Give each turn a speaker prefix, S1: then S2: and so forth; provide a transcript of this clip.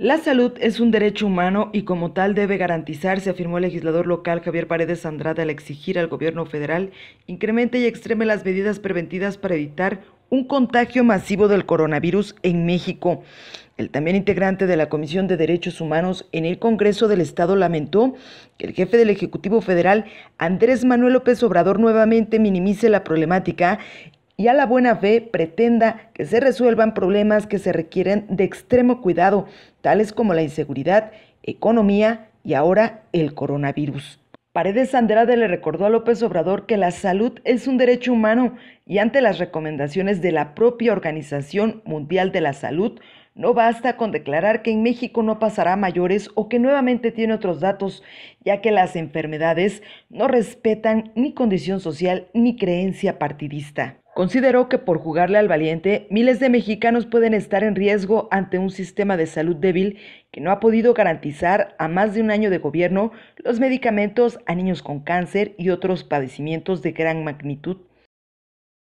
S1: La salud es un derecho humano y como tal debe garantizarse, afirmó el legislador local Javier Paredes Andrade al exigir al gobierno federal incremente y extreme las medidas preventivas para evitar un contagio masivo del coronavirus en México. El también integrante de la Comisión de Derechos Humanos en el Congreso del Estado lamentó que el jefe del Ejecutivo Federal, Andrés Manuel López Obrador, nuevamente minimice la problemática y a la buena fe pretenda que se resuelvan problemas que se requieren de extremo cuidado, tales como la inseguridad, economía y ahora el coronavirus. Paredes Andrade le recordó a López Obrador que la salud es un derecho humano y ante las recomendaciones de la propia Organización Mundial de la Salud, no basta con declarar que en México no pasará mayores o que nuevamente tiene otros datos, ya que las enfermedades no respetan ni condición social ni creencia partidista. Consideró que por jugarle al valiente, miles de mexicanos pueden estar en riesgo ante un sistema de salud débil que no ha podido garantizar a más de un año de gobierno los medicamentos a niños con cáncer y otros padecimientos de gran magnitud